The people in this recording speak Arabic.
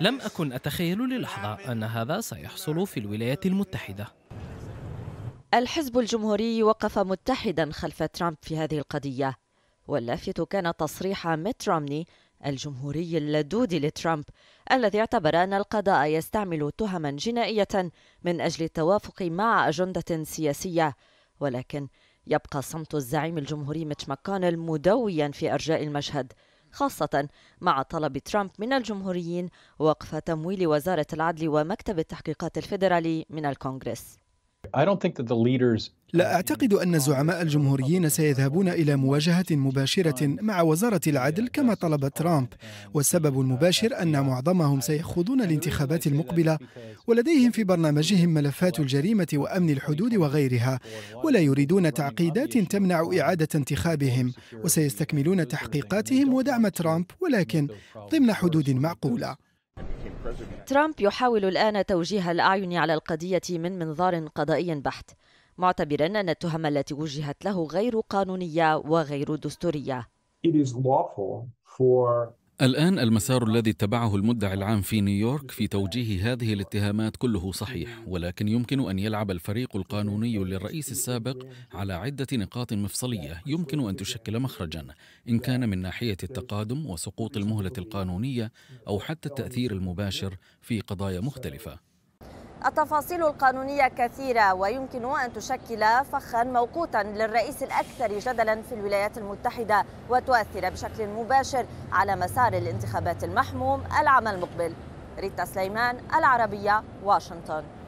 لم أكن أتخيل للحظة أن هذا سيحصل في الولايات المتحدة الحزب الجمهوري وقف متحدا خلف ترامب في هذه القضية واللافت كان تصريح ميت رامني الجمهوري اللدود لترامب الذي اعتبر أن القضاء يستعمل تهما جنائية من أجل التوافق مع أجندة سياسية ولكن يبقى صمت الزعيم الجمهوري ميتش ماكونيل مدويا في أرجاء المشهد خاصة مع طلب ترامب من الجمهوريين وقف تمويل وزارة العدل ومكتب التحقيقات الفيدرالي من الكونغرس. I don't think that the leaders لا أعتقد أن زعماء الجمهوريين سيذهبون إلى مواجهة مباشرة مع وزارة العدل كما طلب ترامب والسبب المباشر أن معظمهم سيخوضون الانتخابات المقبلة ولديهم في برنامجهم ملفات الجريمة وأمن الحدود وغيرها ولا يريدون تعقيدات تمنع إعادة انتخابهم وسيستكملون تحقيقاتهم ودعم ترامب ولكن ضمن حدود معقوله ترامب يحاول الآن توجيه الأعين على القضية من منظار قضائي بحت معتبرا أن التهم التي وجهت له غير قانونية وغير دستورية الآن المسار الذي اتبعه المدعي العام في نيويورك في توجيه هذه الاتهامات كله صحيح، ولكن يمكن أن يلعب الفريق القانوني للرئيس السابق على عدة نقاط مفصلية يمكن أن تشكل مخرجا، إن كان من ناحية التقادم وسقوط المهلة القانونية أو حتى التأثير المباشر في قضايا مختلفة. التفاصيل القانونية كثيرة ويمكن أن تشكل فخا موقوتا للرئيس الأكثر جدلا في الولايات المتحدة وتؤثر بشكل مباشر على مسار الانتخابات المحموم العام المقبل ريتا سليمان العربية واشنطن